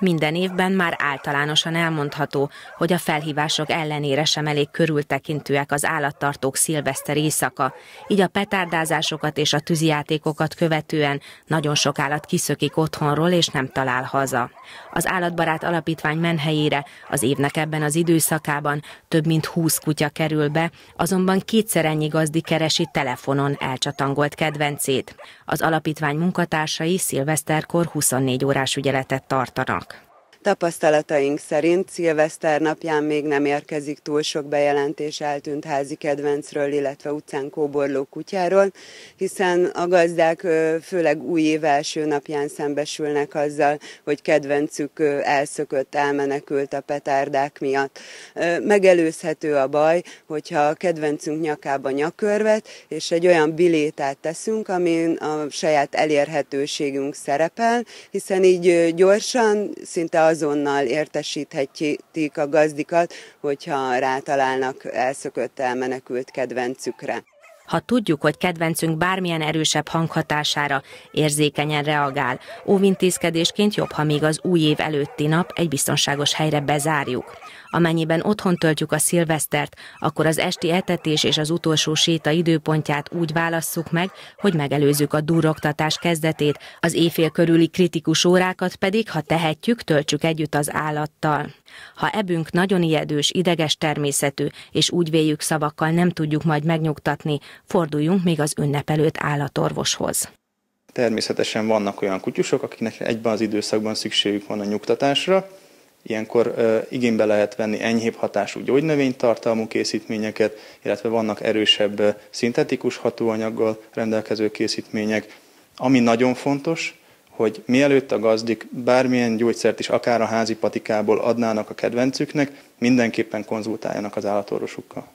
Minden évben már általánosan elmondható, hogy a felhívások ellenére sem elég körültekintőek az állattartók szilveszter éjszaka, így a petárdázásokat és a tűzijátékokat követően nagyon sok állat kiszökik otthonról és nem talál haza. Az Állatbarát Alapítvány menhelyére az évnek ebben az időszakában több mint 20 kutya kerül be, azonban kétszer ennyi gazdi keresi telefonon elcsatangolt kedvencét. Az alapítvány munkatársai szilveszterkor 24 órás ügyeletet tartanak. Tapasztalataink szerint szilveszter napján még nem érkezik túl sok bejelentés eltűnt házi kedvencről, illetve utcán kóborló kutyáról, hiszen a gazdák főleg új év első napján szembesülnek azzal, hogy kedvencük elszökött, elmenekült a petárdák miatt. Megelőzhető a baj, hogyha a kedvencünk nyakába nyakörvet, és egy olyan bilétát teszünk, amin a saját elérhetőségünk szerepel, hiszen így gyorsan, szinte az azonnal értesíthetjük a gazdikat, hogyha rátalálnak elszökött elmenekült kedvencükre ha tudjuk, hogy kedvencünk bármilyen erősebb hanghatására érzékenyen reagál. Óvintézkedésként jobb, ha még az új év előtti nap egy biztonságos helyre bezárjuk. Amennyiben otthon töltjük a szilvesztert, akkor az esti etetés és az utolsó séta időpontját úgy válasszuk meg, hogy megelőzzük a duroktatás kezdetét, az éjfél körüli kritikus órákat pedig, ha tehetjük, töltsük együtt az állattal. Ha ebünk nagyon ijedős, ideges természetű, és úgy véljük szavakkal nem tudjuk majd megnyugtatni, forduljunk még az ünnep előtt állatorvoshoz. Természetesen vannak olyan kutyusok, akiknek egyben az időszakban szükségük van a nyugtatásra, Ilyenkor ö, igénybe lehet venni enyhébb hatású gyógynövénytartalmú készítményeket, illetve vannak erősebb szintetikus hatóanyaggal rendelkező készítmények. Ami nagyon fontos, hogy mielőtt a gazdik bármilyen gyógyszert is akár a házi patikából adnának a kedvencüknek, mindenképpen konzultáljanak az állatorvosukkal.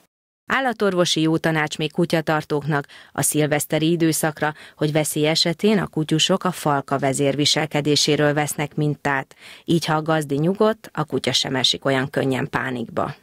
Állatorvosi jó tanács még kutyatartóknak a szilveszteri időszakra, hogy veszély esetén a kutyusok a falka vezér viselkedéséről vesznek mintát, így ha a gazdi nyugodt, a kutya sem esik olyan könnyen pánikba.